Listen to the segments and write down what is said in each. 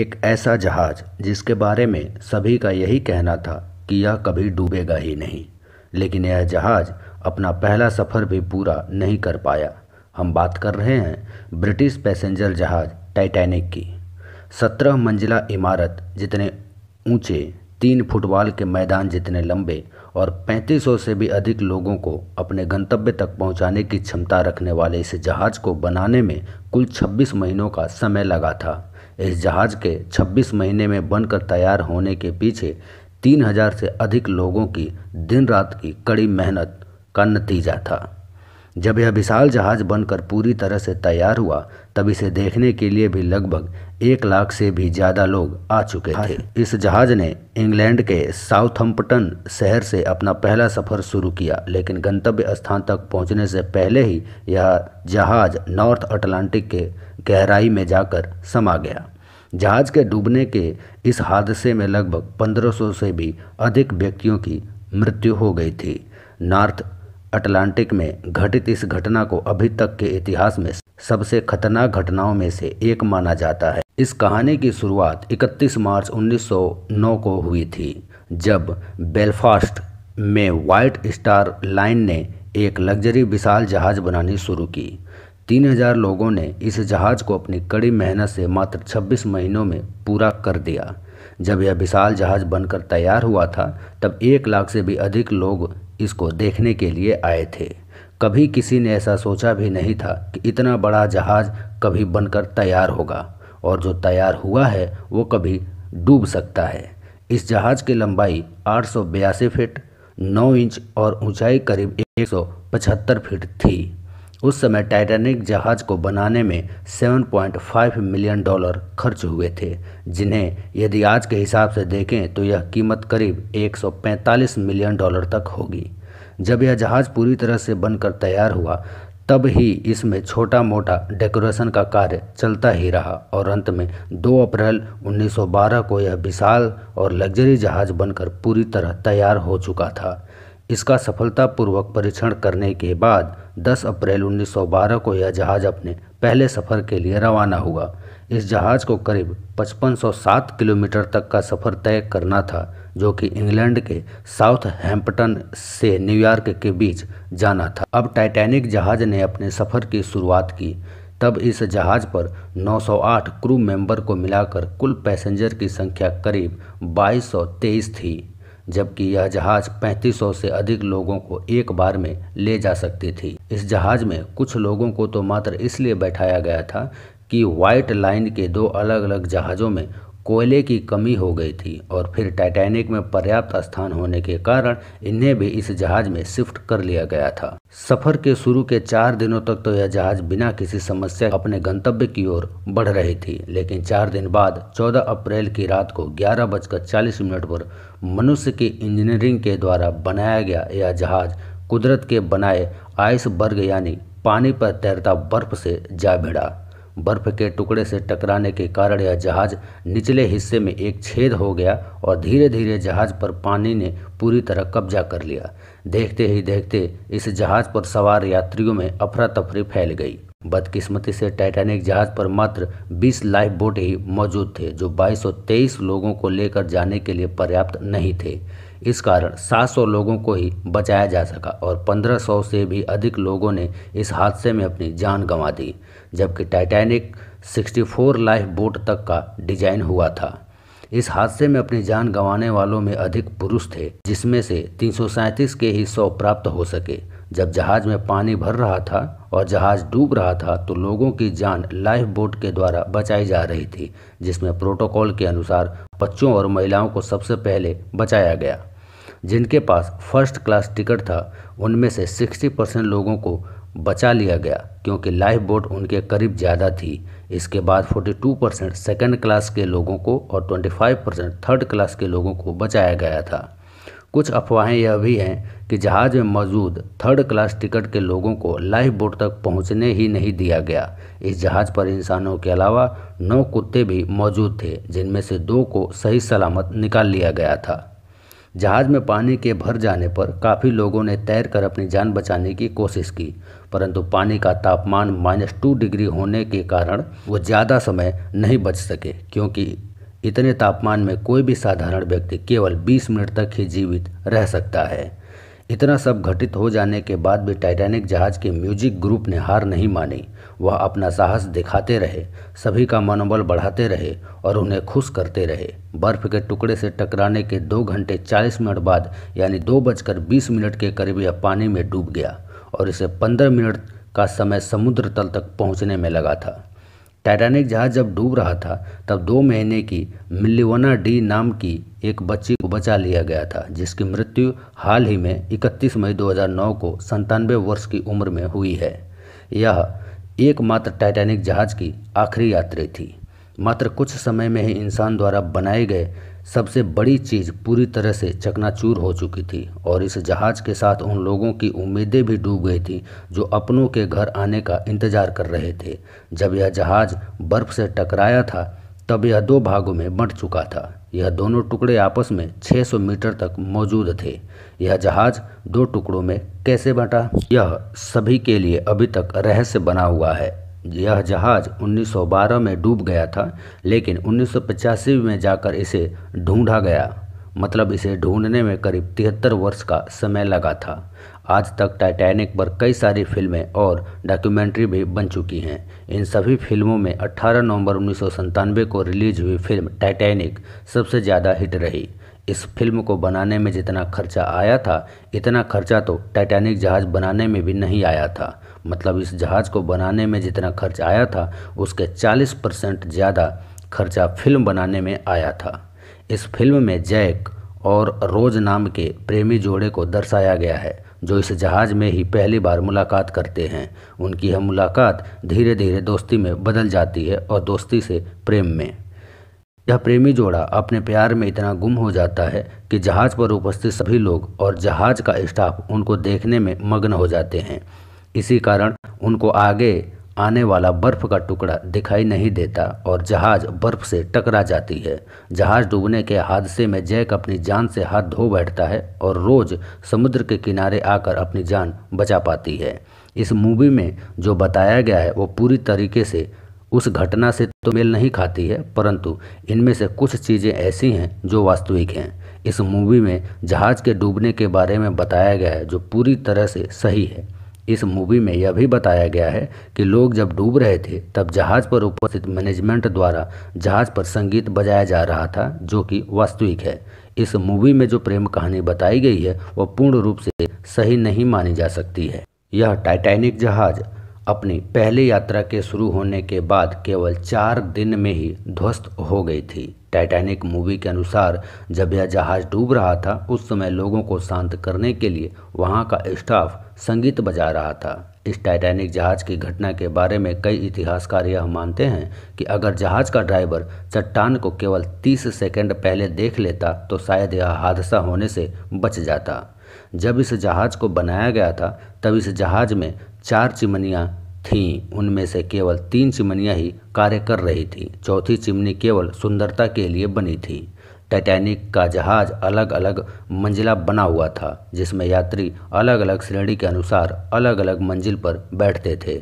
एक ऐसा जहाज जिसके बारे में सभी का यही कहना था कि यह कभी डूबेगा ही नहीं लेकिन यह जहाज अपना पहला सफ़र भी पूरा नहीं कर पाया हम बात कर रहे हैं ब्रिटिश पैसेंजर जहाज टाइटैनिक की सत्रह मंजिला इमारत जितने ऊंचे तीन फुटबॉल के मैदान जितने लंबे और 3500 से भी अधिक लोगों को अपने गंतव्य तक पहुंचाने की क्षमता रखने वाले इस जहाज़ को बनाने में कुल 26 महीनों का समय लगा था इस जहाज़ के 26 महीने में बनकर तैयार होने के पीछे 3000 से अधिक लोगों की दिन रात की कड़ी मेहनत का नतीजा था जब यह विशाल जहाज बनकर पूरी तरह से तैयार हुआ तब इसे देखने के लिए भी लगभग एक लाख से भी ज़्यादा लोग आ चुके थे इस जहाज ने इंग्लैंड के साउथम्पटन शहर से अपना पहला सफ़र शुरू किया लेकिन गंतव्य स्थान तक पहुंचने से पहले ही यह जहाज नॉर्थ अटलांटिक के गहराई में जाकर समा गया जहाज के डूबने के इस हादसे में लगभग 1500 से भी अधिक व्यक्तियों की मृत्यु हो गई थी नॉर्थ अटलांटिक में घटित इस घटना को अभी तक के इतिहास में सबसे खतरनाक घटनाओं में से एक माना जाता है इस कहानी की शुरुआत 31 मार्च 1909 को हुई थी जब बेलफास्ट में वाइट स्टार लाइन ने एक लग्जरी विशाल जहाज बनानी शुरू की तीन हजार लोगों ने इस जहाज को अपनी कड़ी मेहनत से मात्र 26 महीनों में पूरा कर दिया जब यह विशाल जहाज बनकर तैयार हुआ था तब एक लाख से भी अधिक लोग इसको देखने के लिए आए थे कभी किसी ने ऐसा सोचा भी नहीं था कि इतना बड़ा जहाज कभी बनकर तैयार होगा और जो तैयार हुआ है वो कभी डूब सकता है इस जहाज की लंबाई आठ फीट 9 इंच और ऊंचाई करीब पचहत्तर फीट थी उस समय टाइटैनिक जहाज को बनाने में 7.5 मिलियन डॉलर खर्च हुए थे जिन्हें यदि आज के हिसाब से देखें तो यह कीमत करीब 145 मिलियन डॉलर तक होगी जब यह जहाज़ पूरी तरह से बनकर तैयार हुआ तब ही इसमें छोटा मोटा डेकोरेशन का कार्य चलता ही रहा और अंत में 2 अप्रैल 1912 को यह विशाल और लग्जरी जहाज़ बनकर पूरी तरह तैयार हो चुका था इसका सफलतापूर्वक परीक्षण करने के बाद 10 अप्रैल 1912 को यह जहाज़ अपने पहले सफ़र के लिए रवाना हुआ इस जहाज़ को करीब 5507 किलोमीटर तक का सफ़र तय करना था जो कि इंग्लैंड के साउथ हैम्पटन से न्यूयॉर्क के बीच जाना था अब टाइटैनिक जहाज़ ने अपने सफ़र की शुरुआत की तब इस जहाज़ पर 908 क्रू मेंबर को मिलाकर कुल पैसेंजर की संख्या करीब 2223 थी जबकि यह जहाज 3500 से अधिक लोगों को एक बार में ले जा सकती थी इस जहाज में कुछ लोगों को तो मात्र इसलिए बैठाया गया था कि व्हाइट लाइन के दो अलग अलग जहाज़ों में कोयले की कमी हो गई थी और फिर टाइटैनिक में पर्याप्त स्थान होने के कारण इन्हें भी इस जहाज में शिफ्ट कर लिया गया था सफर के शुरू के चार दिनों तक तो यह जहाज बिना किसी समस्या अपने गंतव्य की ओर बढ़ रही थी लेकिन चार दिन बाद 14 अप्रैल की रात को ग्यारह बजकर चालीस मिनट पर मनुष्य की इंजीनियरिंग के द्वारा बनाया गया यह जहाज कुदरत के बनाए आइसबर्ग यानी पानी पर तैरता बर्फ से जा भिड़ा बर्फ के टुकड़े से टकराने के कारण यह जहाज निचले हिस्से में एक छेद हो गया और धीरे धीरे जहाज पर पानी ने पूरी तरह कब्जा कर लिया देखते ही देखते इस जहाज पर सवार यात्रियों में अफरा तफरी फैल गई बदकिस्मती से टाइटैनिक जहाज पर मात्र 20 लाइफ बोट ही मौजूद थे जो 2223 लोगों को लेकर जाने के लिए पर्याप्त नहीं थे इस कारण 700 लोगों को ही बचाया जा सका और 1500 से भी अधिक लोगों ने इस हादसे में अपनी जान गंवा दी जबकि टाइटैनिक 64 लाइफ बोट तक का डिजाइन हुआ था इस हादसे में अपनी जान गंवाने वालों में अधिक पुरुष थे जिसमें से तीन के ही सौ प्राप्त हो सके जब जहाज़ में पानी भर रहा था और जहाज़ डूब रहा था तो लोगों की जान लाइफ बोट के द्वारा बचाई जा रही थी जिसमें प्रोटोकॉल के अनुसार बच्चों और महिलाओं को सबसे पहले बचाया गया जिनके पास फर्स्ट क्लास टिकट था उनमें से 60 परसेंट लोगों को बचा लिया गया क्योंकि लाइफ बोट उनके करीब ज़्यादा थी इसके बाद 42 परसेंट सेकेंड क्लास के लोगों को और 25 परसेंट थर्ड क्लास के लोगों को बचाया गया था कुछ अफवाहें यह भी हैं कि जहाज़ में मौजूद थर्ड क्लास टिकट के लोगों को लाइफ बोट तक पहुंचने ही नहीं दिया गया इस जहाज़ पर इंसानों के अलावा नौ कुत्ते भी मौजूद थे जिनमें से दो को सही सलामत निकाल लिया गया था जहाज़ में पानी के भर जाने पर काफ़ी लोगों ने तैर कर अपनी जान बचाने की कोशिश की परंतु पानी का तापमान माइनस टू डिग्री होने के कारण वो ज़्यादा समय नहीं बच सके क्योंकि इतने तापमान में कोई भी साधारण व्यक्ति केवल 20 मिनट तक ही जीवित रह सकता है इतना सब घटित हो जाने के बाद भी टाइटैनिक जहाज के म्यूजिक ग्रुप ने हार नहीं मानी वह अपना साहस दिखाते रहे सभी का मनोबल बढ़ाते रहे और उन्हें खुश करते रहे बर्फ के टुकड़े से टकराने के दो घंटे चालीस मिनट बाद यानी दो बजकर बीस मिनट के करीब यह पानी में डूब गया और इसे पंद्रह मिनट का समय समुद्र तल तक पहुंचने में लगा था टाइटैनिक जहाज जब डूब रहा था तब दो महीने की मिलिवना डी नाम की एक बच्ची को बचा लिया गया था जिसकी मृत्यु हाल ही में 31 मई 2009 को संतानवे वर्ष की उम्र में हुई है यह एकमात्र टाइटैनिक जहाज की आखिरी यात्री थी मात्र कुछ समय में ही इंसान द्वारा बनाए गए सबसे बड़ी चीज़ पूरी तरह से चकनाचूर हो चुकी थी और इस जहाज़ के साथ उन लोगों की उम्मीदें भी डूब गई थी जो अपनों के घर आने का इंतज़ार कर रहे थे जब यह जहाज़ बर्फ़ से टकराया था तब यह दो भागों में बंट चुका था यह दोनों टुकड़े आपस में 600 मीटर तक मौजूद थे यह जहाज दो टुकड़ों में कैसे बंटा यह सभी के लिए अभी तक रहस्य बना हुआ है यह जहाज़ 1912 में डूब गया था लेकिन उन्नीस में जाकर इसे ढूंढा गया मतलब इसे ढूंढने में करीब तिहत्तर वर्ष का समय लगा था आज तक टाइटैनिक पर कई सारी फिल्में और डॉक्यूमेंट्री भी बन चुकी हैं इन सभी फिल्मों में 18 नवंबर उन्नीस को रिलीज हुई फिल्म टाइटैनिक सबसे ज़्यादा हिट रही इस फिल्म को बनाने में जितना खर्चा आया था इतना खर्चा तो टाइटैनिक जहाज़ बनाने में भी नहीं आया था मतलब इस जहाज़ को बनाने में जितना खर्च आया था उसके 40 परसेंट ज़्यादा खर्चा फिल्म बनाने में आया था इस फिल्म में जैक और रोज नाम के प्रेमी जोड़े को दर्शाया गया है जो इस जहाज़ में ही पहली बार मुलाकात करते हैं उनकी यह मुलाकात धीरे धीरे दोस्ती में बदल जाती है और दोस्ती से प्रेम में यह प्रेमी जोड़ा अपने प्यार में इतना गुम हो जाता है कि जहाज़ पर उपस्थित सभी लोग और जहाज़ का स्टाफ उनको देखने में मग्न हो जाते हैं इसी कारण उनको आगे आने वाला बर्फ का टुकड़ा दिखाई नहीं देता और जहाज बर्फ से टकरा जाती है जहाज डूबने के हादसे में जैक अपनी जान से हाथ धो बैठता है और रोज समुद्र के किनारे आकर अपनी जान बचा पाती है इस मूवी में जो बताया गया है वो पूरी तरीके से उस घटना से तो मेल नहीं खाती है परंतु इनमें से कुछ चीज़ें ऐसी हैं जो वास्तविक हैं इस मूवी में जहाज़ के डूबने के बारे में बताया गया है जो पूरी तरह से सही है इस मूवी में यह भी बताया गया है कि लोग जब डूब रहे थे तब जहाज पर उपस्थित मैनेजमेंट द्वारा जहाज पर संगीत बजाया जा रहा था जो कि वास्तविक है इस मूवी में जो प्रेम कहानी बताई गई है वह पूर्ण रूप से सही नहीं मानी जा सकती है यह टाइटैनिक जहाज अपनी पहली यात्रा के शुरू होने के बाद केवल चार दिन में ही ध्वस्त हो गई थी टाइटैनिक मूवी के अनुसार जब यह जहाज़ डूब रहा था उस समय लोगों को शांत करने के लिए वहां का स्टाफ संगीत बजा रहा था इस टाइटैनिक जहाज की घटना के बारे में कई इतिहासकार यह मानते हैं कि अगर जहाज का ड्राइवर चट्टान को केवल 30 सेकंड पहले देख लेता तो शायद यह हादसा होने से बच जाता जब इस जहाज को बनाया गया था तब इस जहाज में चार चिमनियाँ थीं उनमें से केवल तीन चिमनियाँ ही कार्य कर रही थीं चौथी चिमनी केवल सुंदरता के लिए बनी थी टाइटैनिक का जहाज़ अलग अलग मंजिला बना हुआ था जिसमें यात्री अलग अलग श्रेणी के अनुसार अलग अलग मंजिल पर बैठते थे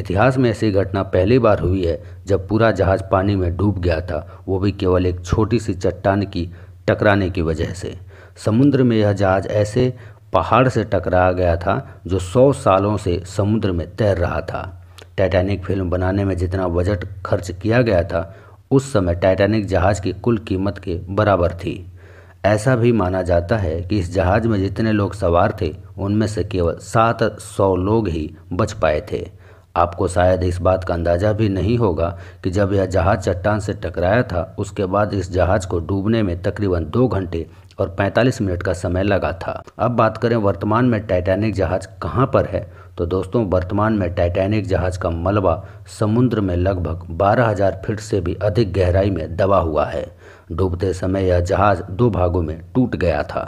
इतिहास में ऐसी घटना पहली बार हुई है जब पूरा जहाज़ पानी में डूब गया था वो भी केवल एक छोटी सी चट्टान की टकराने की वजह से समुद्र में यह जहाज़ ऐसे पहाड़ से टकरा गया था जो सौ सालों से समुद्र में तैर रहा था टाइटैनिक फिल्म बनाने में जितना बजट खर्च किया गया था उस समय टाइटैनिक जहाज़ की कुल कीमत के बराबर थी ऐसा भी माना जाता है कि इस जहाज़ में जितने लोग सवार थे उनमें से केवल सात सौ लोग ही बच पाए थे आपको शायद इस बात का अंदाज़ा भी नहीं होगा कि जब यह जहाज़ चट्टान से टकराया था उसके बाद इस जहाज़ को डूबने में तकरीबन दो घंटे और 45 मिनट का समय लगा था अब बात करें वर्तमान में टाइटैनिक जहाज कहाँ पर है तो दोस्तों वर्तमान में टाइटैनिक जहाज का मलबा समुद्र में लगभग 12,000 फीट से भी अधिक गहराई में दबा हुआ है डूबते समय यह जहाज दो भागों में टूट गया था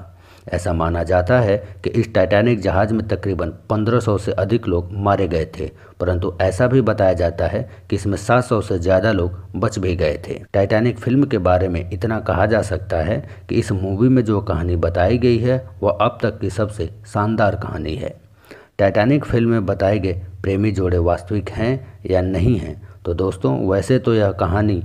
ऐसा माना जाता है कि इस टाइटैनिक जहाज़ में तकरीबन 1500 से अधिक लोग मारे गए थे परंतु ऐसा भी बताया जाता है कि इसमें 700 से ज़्यादा लोग बच भी गए थे टाइटैनिक फिल्म के बारे में इतना कहा जा सकता है कि इस मूवी में जो कहानी बताई गई है वह अब तक की सबसे शानदार कहानी है टाइटैनिक फिल्म में बताए गए प्रेमी जोड़े वास्तविक हैं या नहीं हैं तो दोस्तों वैसे तो यह कहानी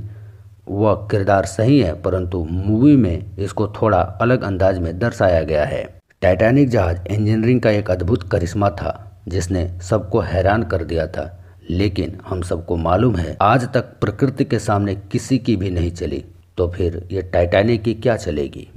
वह किरदार सही है परंतु मूवी में इसको थोड़ा अलग अंदाज में दर्शाया गया है टाइटैनिक जहाज इंजीनियरिंग का एक अद्भुत करिश्मा था जिसने सबको हैरान कर दिया था लेकिन हम सबको मालूम है आज तक प्रकृति के सामने किसी की भी नहीं चली तो फिर ये टाइटैनिक की क्या चलेगी